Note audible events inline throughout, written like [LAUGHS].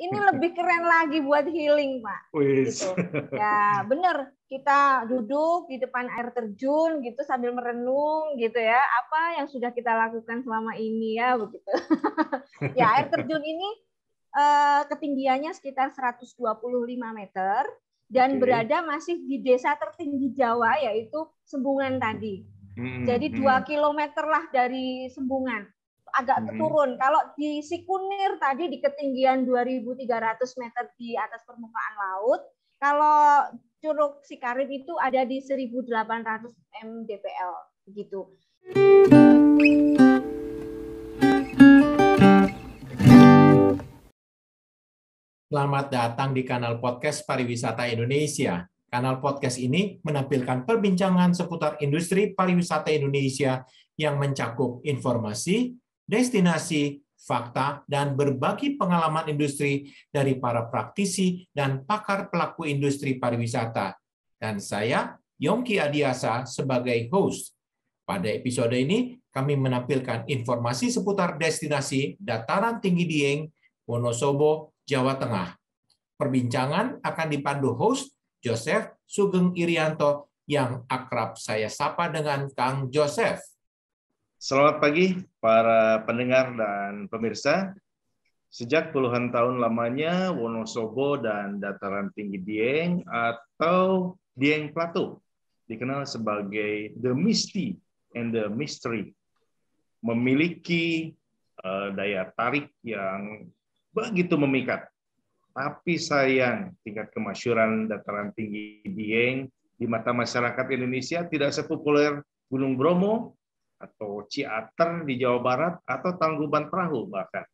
ini lebih keren lagi buat healing pak gitu ya benar, kita duduk di depan air terjun gitu sambil merenung gitu ya apa yang sudah kita lakukan selama ini ya begitu [LAUGHS] ya air terjun ini uh, ketinggiannya sekitar 125 meter dan okay. berada masih di desa tertinggi Jawa yaitu Sembungan tadi. -hmm. Jadi 2 kilometer lah dari Sembungan agak hmm. turun. Kalau di Sikunir tadi di ketinggian 2.300 meter di atas permukaan laut, kalau Curug Sikarit itu ada di 1.800 mdpl begitu. Selamat datang di kanal podcast Pariwisata Indonesia. Kanal podcast ini menampilkan perbincangan seputar industri pariwisata Indonesia yang mencakup informasi, destinasi, fakta, dan berbagi pengalaman industri dari para praktisi dan pakar pelaku industri pariwisata. Dan saya, Yongki Adiasa, sebagai host. Pada episode ini, kami menampilkan informasi seputar destinasi dataran tinggi Dieng, Wonosobo, Jawa Tengah. Perbincangan akan dipandu host Joseph Sugeng Irianto yang akrab saya sapa dengan Kang Joseph. Selamat pagi para pendengar dan pemirsa. Sejak puluhan tahun lamanya, Wonosobo dan dataran tinggi Dieng atau Dieng Plateau dikenal sebagai The Misty and the Mystery. Memiliki eh, daya tarik yang begitu memikat. Tapi sayang, tingkat kemasyuran dataran tinggi Dieng di mata masyarakat Indonesia tidak sepopuler Gunung Bromo atau Ciater di Jawa Barat atau Tangguban Perahu bahkan.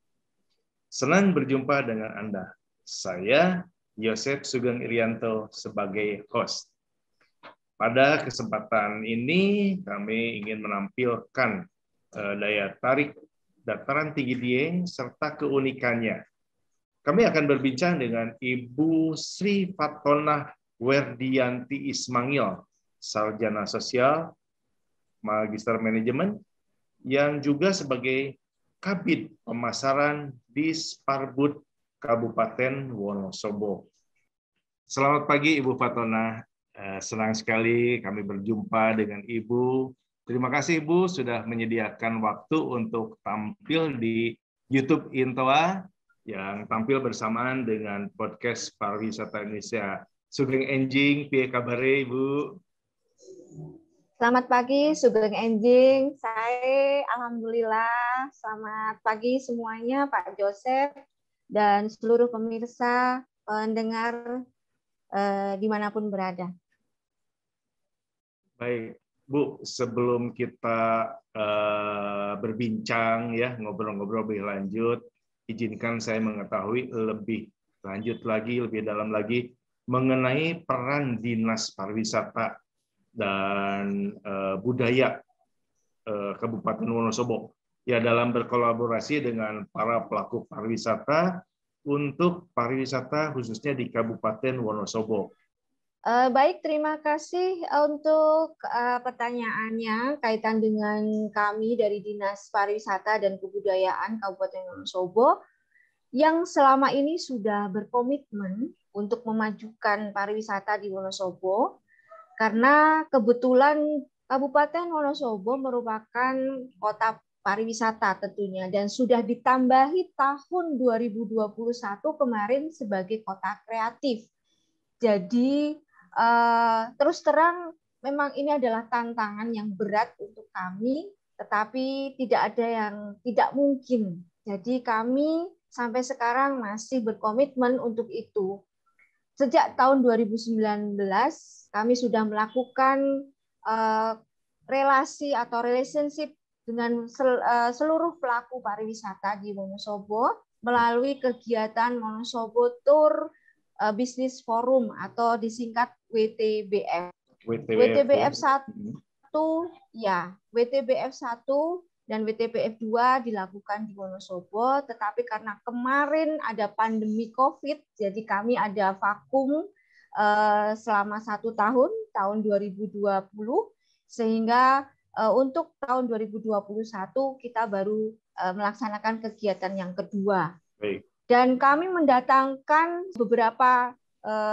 Senang berjumpa dengan Anda. Saya Yosef Sugeng Irianto sebagai host. Pada kesempatan ini kami ingin menampilkan eh, daya tarik dataran tinggi Dieng serta keunikannya. Kami akan berbincang dengan Ibu Sri Fatonah Werdianti Ismail, sarjana sosial Magister Manajemen yang juga sebagai Kabit Pemasaran di Sparbud Kabupaten Wonosobo. Selamat pagi Ibu Fatona. Eh, senang sekali kami berjumpa dengan Ibu. Terima kasih Ibu sudah menyediakan waktu untuk tampil di YouTube Intoa yang tampil bersamaan dengan podcast Pariwisata Indonesia. Sugeng Enjing, pie kabare Ibu? Selamat pagi Sugeng Enjing, saya Alhamdulillah. Selamat pagi semuanya Pak Joseph dan seluruh pemirsa pendengar eh, dimanapun berada. Baik, Bu, sebelum kita eh, berbincang ya ngobrol-ngobrol lebih lanjut, izinkan saya mengetahui lebih lanjut lagi, lebih dalam lagi mengenai peran dinas pariwisata dan uh, budaya uh, Kabupaten Wonosobo ya dalam berkolaborasi dengan para pelaku pariwisata untuk pariwisata khususnya di Kabupaten Wonosobo. Eh, baik, terima kasih untuk uh, pertanyaannya kaitan dengan kami dari Dinas Pariwisata dan Kebudayaan Kabupaten Wonosobo yang selama ini sudah berkomitmen untuk memajukan pariwisata di Wonosobo karena kebetulan Kabupaten Wonosobo merupakan kota pariwisata tentunya dan sudah ditambahi tahun 2021 kemarin sebagai kota kreatif. Jadi eh, terus terang memang ini adalah tantangan yang berat untuk kami tetapi tidak ada yang tidak mungkin. Jadi kami sampai sekarang masih berkomitmen untuk itu sejak tahun 2019 kami sudah melakukan uh, relasi atau relationship dengan sel, uh, seluruh pelaku pariwisata di Wonosobo melalui kegiatan Wonosobo Tour uh, Business Forum atau disingkat WTBF. WTBF, WTBF 1 mm-hmm. ya, WTBF 1 dan WTPF 2 dilakukan di Wonosobo, tetapi karena kemarin ada pandemi COVID, jadi kami ada vakum eh, selama satu tahun, tahun 2020, sehingga eh, untuk tahun 2021 kita baru eh, melaksanakan kegiatan yang kedua. Baik. Dan kami mendatangkan beberapa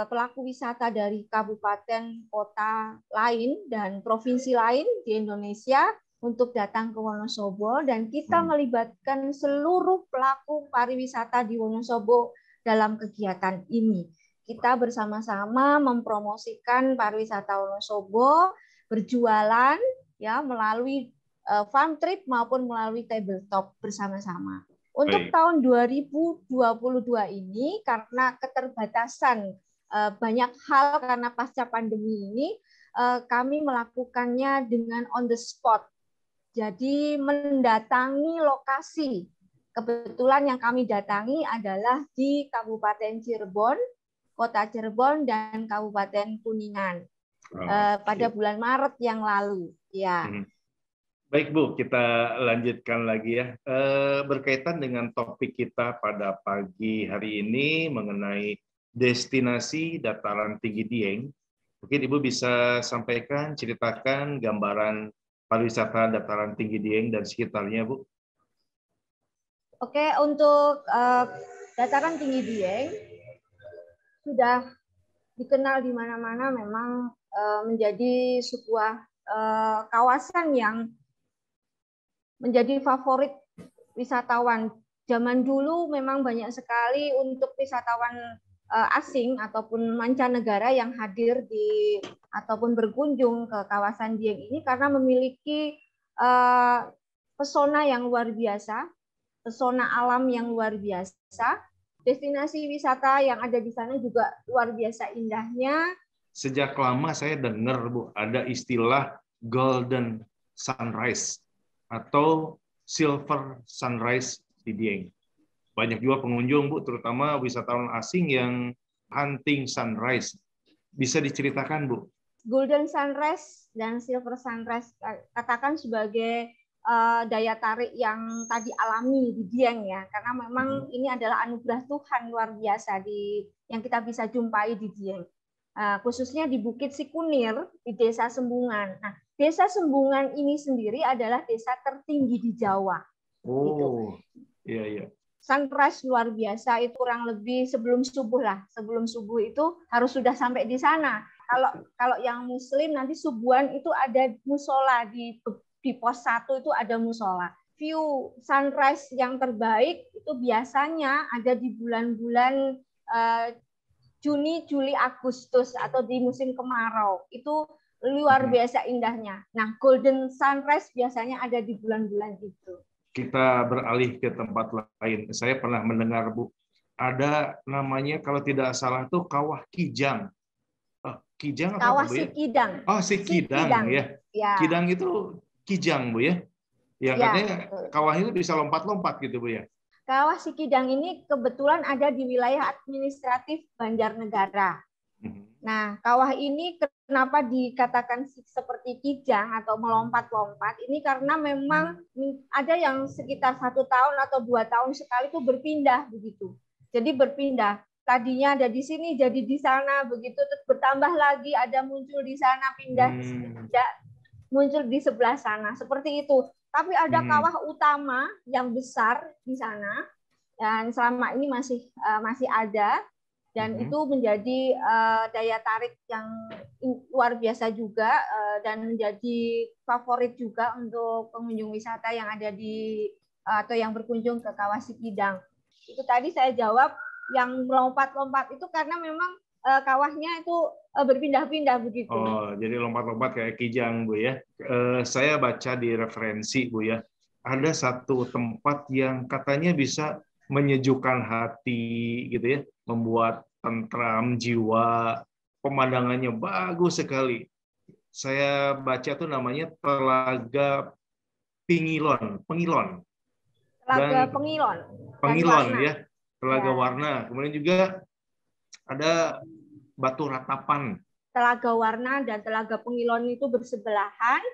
pelaku wisata dari kabupaten kota lain dan provinsi lain di Indonesia untuk datang ke Wonosobo dan kita hmm. melibatkan seluruh pelaku pariwisata di Wonosobo dalam kegiatan ini. Kita bersama-sama mempromosikan pariwisata Wonosobo, berjualan ya melalui uh, farm trip maupun melalui tabletop bersama-sama. Untuk tahun 2022 ini karena keterbatasan uh, banyak hal karena pasca pandemi ini eh, kami melakukannya dengan on the spot jadi mendatangi lokasi. Kebetulan yang kami datangi adalah di Kabupaten Cirebon, Kota Cirebon dan Kabupaten Kuningan oh, eh, pada bulan Maret yang lalu. Ya. Hmm. Baik Bu, kita lanjutkan lagi ya eh, berkaitan dengan topik kita pada pagi hari ini mengenai destinasi dataran tinggi Dieng. Mungkin Ibu bisa sampaikan, ceritakan gambaran pariwisata dataran tinggi Dieng dan sekitarnya, Bu? Oke, untuk uh, dataran tinggi Dieng sudah dikenal di mana-mana memang uh, menjadi sebuah uh, kawasan yang menjadi favorit wisatawan. Zaman dulu memang banyak sekali untuk wisatawan Eh, asing ataupun mancanegara yang hadir di ataupun berkunjung ke kawasan Dieng ini karena memiliki uh, pesona yang luar biasa, pesona alam yang luar biasa, destinasi wisata yang ada di sana juga luar biasa indahnya. Sejak lama saya dengar Bu ada istilah golden sunrise atau silver sunrise di Dieng banyak juga pengunjung Bu, terutama wisatawan asing yang hunting sunrise. Bisa diceritakan Bu? Golden sunrise dan silver sunrise katakan sebagai uh, daya tarik yang tadi alami di Dieng ya, karena memang hmm. ini adalah anugerah Tuhan luar biasa di yang kita bisa jumpai di Dieng. Uh, khususnya di Bukit Sikunir di Desa Sembungan. Nah, Desa Sembungan ini sendiri adalah desa tertinggi di Jawa. Oh. Gitu sunrise luar biasa itu kurang lebih sebelum subuh lah. Sebelum subuh itu harus sudah sampai di sana. Kalau kalau yang muslim nanti subuhan itu ada musola di di pos satu itu ada musola. View sunrise yang terbaik itu biasanya ada di bulan-bulan uh, Juni, Juli, Agustus atau di musim kemarau. Itu luar biasa indahnya. Nah, golden sunrise biasanya ada di bulan-bulan itu kita beralih ke tempat lain. Saya pernah mendengar Bu, ada namanya kalau tidak salah tuh kawah kijang. Oh, kijang apa kawah Bu, ya? si kijang. Oh si kijang, kijang. Ya. ya. Kijang itu kijang Bu ya. Ya, ya katanya betul. kawah itu bisa lompat-lompat gitu Bu ya. Kawah Sikidang ini kebetulan ada di wilayah administratif Banjarnegara. Hmm. Nah, kawah ini kenapa dikatakan seperti kijang atau melompat-lompat? Ini karena memang ada yang sekitar satu tahun atau dua tahun sekali itu berpindah begitu. Jadi berpindah. Tadinya ada di sini, jadi di sana begitu. bertambah lagi, ada muncul di sana, pindah di sini, hmm. muncul di sebelah sana. Seperti itu. Tapi ada hmm. kawah utama yang besar di sana dan selama ini masih eh, masih ada dan mm -hmm. itu menjadi uh, daya tarik yang luar biasa juga uh, dan menjadi favorit juga untuk pengunjung wisata yang ada di uh, atau yang berkunjung ke Kawah Kidang. Itu tadi saya jawab yang melompat-lompat itu karena memang uh, kawahnya itu uh, berpindah-pindah begitu. Oh, jadi lompat-lompat kayak kijang Bu ya. Uh, saya baca di referensi Bu ya, ada satu tempat yang katanya bisa menyejukkan hati gitu ya, membuat tentram jiwa, pemandangannya bagus sekali. Saya baca tuh namanya Telaga Pingilon, Pengilon. Telaga Dan Pengilon. Pengilon ya, Telaga ya. Warna. Kemudian juga ada Batu Ratapan. Telaga Warna dan Telaga Pengilon itu bersebelahan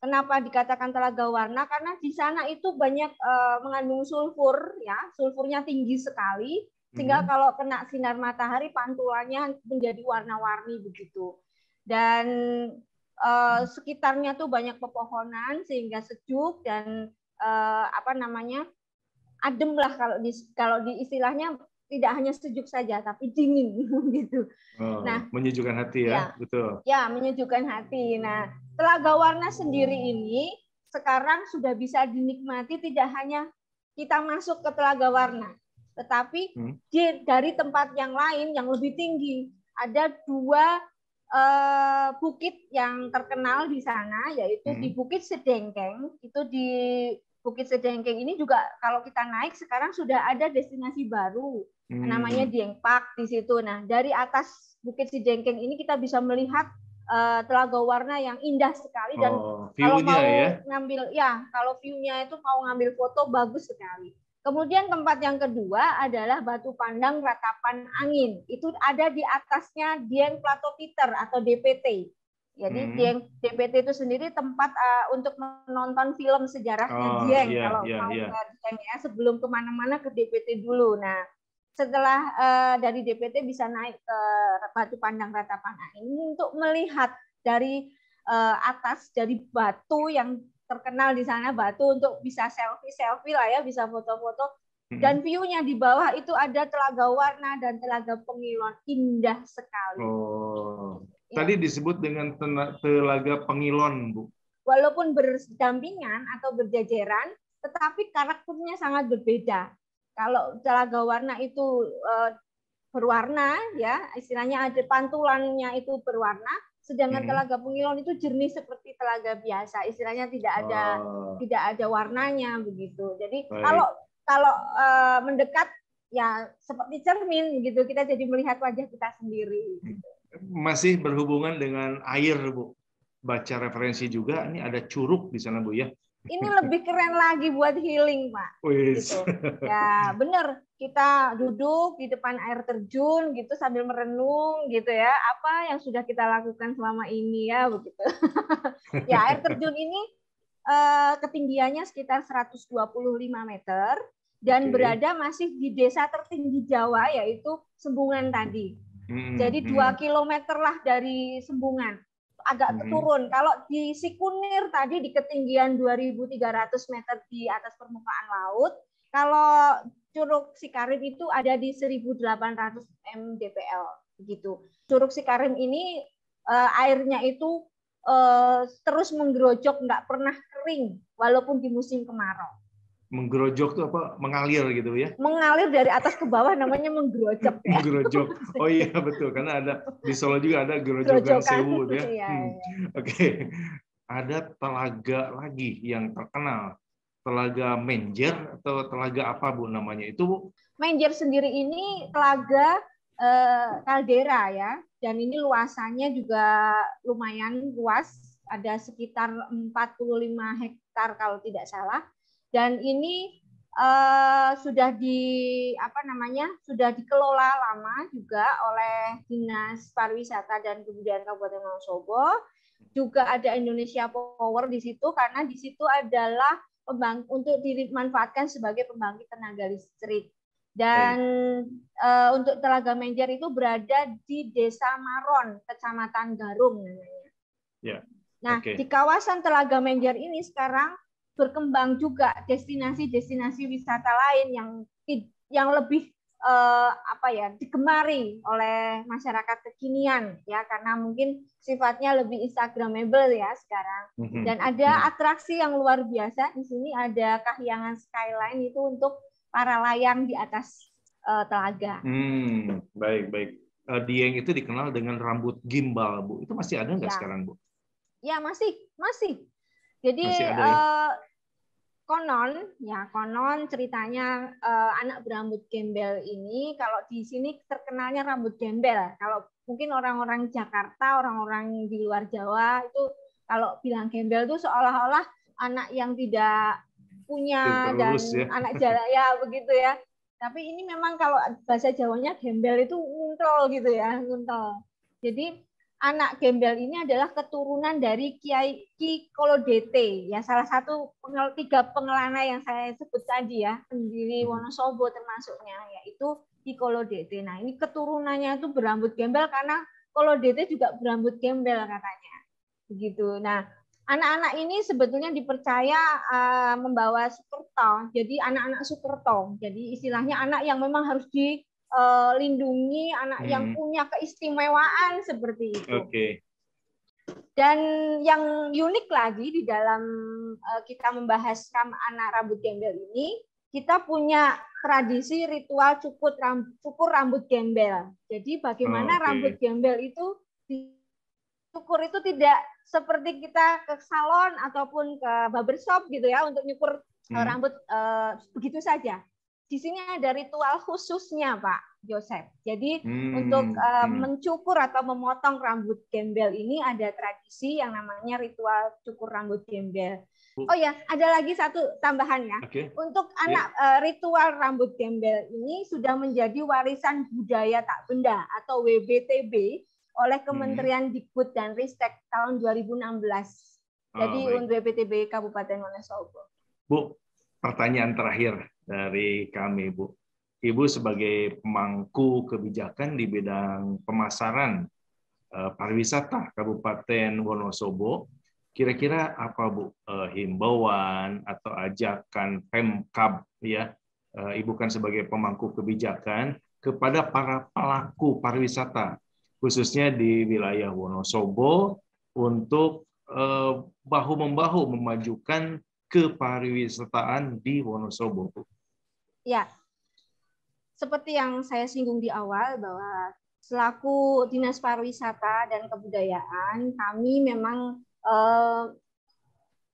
Kenapa dikatakan telaga warna? Karena di sana itu banyak e, mengandung sulfur, ya, sulfurnya tinggi sekali, sehingga hmm. kalau kena sinar matahari pantulannya menjadi warna-warni begitu. Dan e, sekitarnya tuh banyak pepohonan sehingga sejuk dan e, apa namanya adem lah kalau di kalau di istilahnya tidak hanya sejuk saja tapi dingin [LAUGHS] gitu. Oh, nah, menyejukkan hati ya, ya, betul. Ya, menyejukkan hati. Nah, telaga warna sendiri ini sekarang sudah bisa dinikmati tidak hanya kita masuk ke telaga warna, tetapi hmm. dari tempat yang lain yang lebih tinggi ada dua eh, bukit yang terkenal di sana yaitu hmm. di Bukit Sedengkeng itu di Bukit Sedengkeng ini juga kalau kita naik sekarang sudah ada destinasi baru hmm. namanya Park di situ. Nah, dari atas Bukit si Jengkeng ini kita bisa melihat uh, telaga warna yang indah sekali dan oh, kalau mau ya? ngambil ya, kalau view-nya itu mau ngambil foto bagus sekali. Kemudian tempat yang kedua adalah Batu Pandang Ratapan Angin. Itu ada di atasnya Dieng Plato Peter atau DPT. Jadi hmm. Dieng DPT itu sendiri tempat uh, untuk menonton film sejarahnya oh, Dieng yeah, kalau yeah, mau yeah. ke Dieng ya sebelum kemana-mana ke DPT dulu. Nah setelah uh, dari DPT bisa naik ke Batu Pandang Rata Ratapana ini untuk melihat dari uh, atas dari batu yang terkenal di sana batu untuk bisa selfie selfie lah ya bisa foto-foto dan view-nya di bawah itu ada telaga warna dan telaga pengilon indah sekali. Oh. Ya. Tadi disebut dengan telaga pengilon, Bu. Walaupun berdampingan atau berjajaran, tetapi karakternya sangat berbeda. Kalau telaga warna itu eh, berwarna ya istilahnya ada pantulannya itu berwarna sedangkan hmm. telaga pengilon itu jernih seperti telaga biasa istilahnya tidak ada oh. tidak ada warnanya begitu jadi Baik. kalau kalau e, mendekat ya seperti cermin gitu kita jadi melihat wajah kita sendiri gitu. masih berhubungan dengan air bu baca referensi juga ini ada curug di sana bu ya ini lebih keren lagi buat healing pak Iya, gitu ya bener kita duduk di depan air terjun gitu sambil merenung gitu ya apa yang sudah kita lakukan selama ini ya begitu [LAUGHS] ya air terjun ini uh, ketinggiannya sekitar 125 meter dan okay. berada masih di desa tertinggi Jawa yaitu Sembungan tadi. -hmm. Jadi 2 hmm, hmm. kilometer lah dari Sembungan agak hmm. turun. Kalau di Sikunir tadi di ketinggian 2.300 meter di atas permukaan laut, kalau Curug Sikarim itu ada di 1.800 mdpl begitu. Curug Sikarim ini uh, airnya itu uh, terus menggerojok, nggak pernah kering walaupun di musim kemarau menggerojok tuh apa mengalir gitu ya mengalir dari atas ke bawah namanya menggerojok ya. [LAUGHS] menggerojok oh iya betul karena ada di Solo juga ada gerojokan sewu ya, ya, hmm. Iya. oke okay. ada telaga lagi yang terkenal telaga Menjer atau telaga apa bu namanya itu bu Menjer sendiri ini telaga eh, ya dan ini luasannya juga lumayan luas ada sekitar 45 hektar kalau tidak salah dan ini uh, sudah di apa namanya sudah dikelola lama juga oleh dinas pariwisata dan kebudayaan Kabupaten Wonosobo juga ada Indonesia Power di situ karena di situ adalah pembang untuk dimanfaatkan sebagai pembangkit tenaga listrik dan uh, untuk Telaga Menjer itu berada di Desa Maron, Kecamatan Garung namanya. Yeah. Nah, okay. di kawasan Telaga Menjer ini sekarang berkembang juga destinasi-destinasi wisata lain yang yang lebih eh, apa ya digemari oleh masyarakat kekinian ya karena mungkin sifatnya lebih instagramable ya sekarang mm-hmm. dan ada mm-hmm. atraksi yang luar biasa di sini ada kahyangan skyline itu untuk para layang di atas eh, telaga. Hmm, baik baik. Eh, Dieng itu dikenal dengan rambut gimbal bu. Itu masih ada nggak ya. sekarang bu? Ya masih masih. Jadi masih ada, ya? Eh, konon ya konon ceritanya uh, anak berambut gembel ini kalau di sini terkenalnya rambut gembel kalau mungkin orang-orang Jakarta orang-orang di luar Jawa itu kalau bilang gembel itu seolah-olah anak yang tidak punya Terus, dan ya. anak [LAUGHS] jalan ya begitu ya tapi ini memang kalau bahasa Jawanya gembel itu nguntel gitu ya nguntel jadi anak gembel ini adalah keturunan dari Kiai Ki Kolodete, ya salah satu pengel, tiga pengelana yang saya sebut tadi ya, pendiri hmm. Wonosobo termasuknya, yaitu Ki Kolodete. Nah ini keturunannya itu berambut gembel karena Kolodete juga berambut gembel katanya, begitu. Nah anak-anak ini sebetulnya dipercaya uh, membawa sukerto, jadi anak-anak sukerto, jadi istilahnya anak yang memang harus di uh, lindungi anak hmm. yang punya keistimewaan seperti itu. Oke. Okay. Dan yang unik lagi di dalam uh, kita membahas kam anak rambut gembel ini, kita punya tradisi ritual cukur rambut, cukur rambut gembel. Jadi bagaimana oh, okay. rambut gembel itu cukur itu tidak seperti kita ke salon ataupun ke barbershop gitu ya untuk nyukur eh, hmm. rambut uh, begitu saja di sini ada ritual khususnya Pak Joseph. Jadi hmm, untuk uh, hmm. mencukur atau memotong rambut gembel ini ada tradisi yang namanya ritual cukur rambut gembel. Oh ya, ada lagi satu tambahannya. Okay. Untuk ya. anak yeah. ritual rambut gembel ini sudah menjadi warisan budaya tak benda atau WBTB oleh hmm. Kementerian hmm. Dikbud dan Ristek tahun 2016. Ah, Jadi oh, untuk WBTB Kabupaten Wonosobo. Bu, pertanyaan terakhir dari kami, Bu. Ibu sebagai pemangku kebijakan di bidang pemasaran eh, pariwisata Kabupaten Wonosobo, kira-kira apa Bu eh, himbauan atau ajakan Pemkab ya eh, Ibu kan sebagai pemangku kebijakan kepada para pelaku pariwisata khususnya di wilayah Wonosobo untuk bahu membahu memajukan kepariwisataan di Wonosobo ya seperti yang saya singgung di awal bahwa selaku dinas pariwisata dan kebudayaan kami memang eh,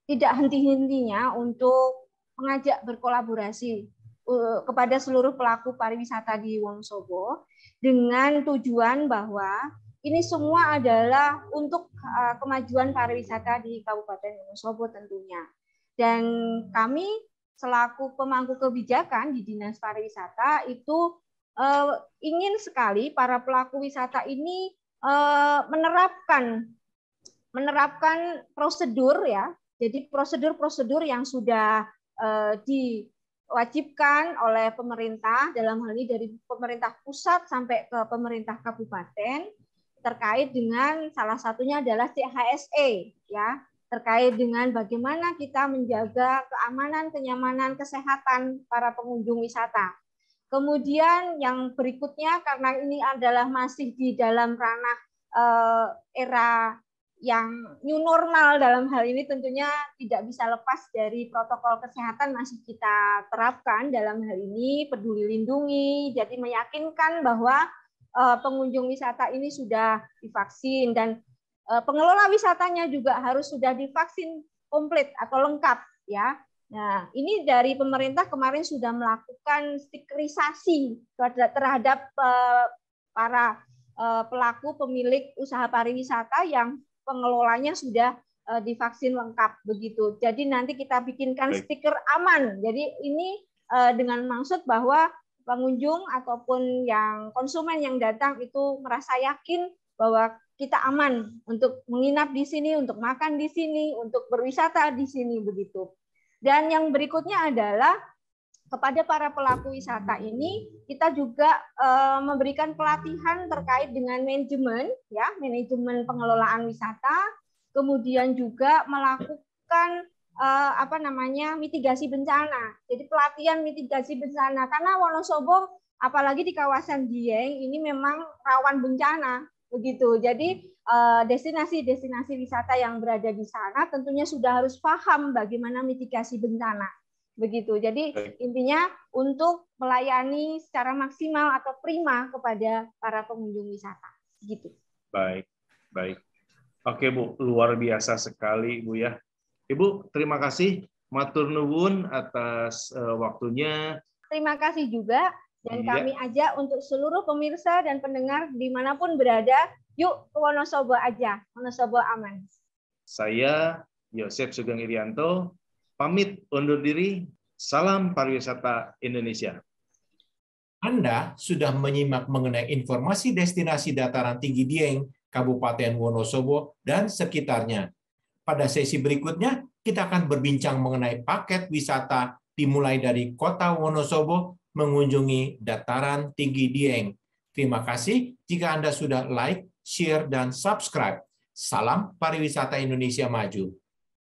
tidak henti-hentinya untuk mengajak berkolaborasi eh, kepada seluruh pelaku pariwisata di Wonosobo dengan tujuan bahwa ini semua adalah untuk eh, kemajuan pariwisata di Kabupaten Wonosobo tentunya. Dan kami selaku pemangku kebijakan di Dinas Pariwisata itu eh, ingin sekali para pelaku wisata ini eh, menerapkan menerapkan prosedur ya. Jadi prosedur-prosedur yang sudah eh, diwajibkan oleh pemerintah dalam hal ini dari pemerintah pusat sampai ke pemerintah kabupaten terkait dengan salah satunya adalah CHSE ya terkait dengan bagaimana kita menjaga keamanan, kenyamanan, kesehatan para pengunjung wisata. Kemudian yang berikutnya karena ini adalah masih di dalam ranah eh, era yang new normal dalam hal ini tentunya tidak bisa lepas dari protokol kesehatan masih kita terapkan dalam hal ini peduli lindungi jadi meyakinkan bahwa eh, pengunjung wisata ini sudah divaksin dan Eh, pengelola wisatanya juga harus sudah divaksin komplit atau lengkap ya. Nah, ini dari pemerintah kemarin sudah melakukan stikerisasi terhadap eh, para eh, pelaku pemilik usaha pariwisata yang pengelolanya sudah divaksin lengkap begitu. Jadi nanti kita bikinkan stiker aman. Jadi ini dengan maksud bahwa pengunjung ataupun yang konsumen yang datang itu merasa yakin bahwa kita aman untuk menginap di sini, untuk makan di sini, untuk berwisata di sini begitu. Dan yang berikutnya adalah kepada para pelaku wisata ini kita juga uh, memberikan pelatihan terkait dengan manajemen ya, manajemen pengelolaan wisata, kemudian juga melakukan uh, apa namanya mitigasi bencana. Jadi pelatihan mitigasi bencana karena Wonosobo apalagi di kawasan Dieng ini memang rawan bencana begitu. Jadi destinasi-destinasi eh, wisata yang berada di sana tentunya sudah harus paham bagaimana mitigasi bencana. Begitu. Jadi intinya untuk melayani secara maksimal atau prima kepada para pengunjung wisata. Gitu. Baik. Baik. Oke, Bu, luar biasa sekali, Bu ya. Ibu, terima kasih matur nuwun atas uh, waktunya. Terima kasih juga dan iya. kami ajak untuk seluruh pemirsa dan pendengar dimanapun berada, yuk ke Wonosobo aja, Wonosobo aman. Saya Yosef Sugeng Irianto, pamit undur diri, salam pariwisata Indonesia. Anda sudah menyimak mengenai informasi destinasi dataran tinggi Dieng, Kabupaten Wonosobo, dan sekitarnya. Pada sesi berikutnya, kita akan berbincang mengenai paket wisata dimulai dari kota Wonosobo mengunjungi dataran tinggi Dieng. Terima kasih jika Anda sudah like, share, dan subscribe. Salam Pariwisata Indonesia Maju.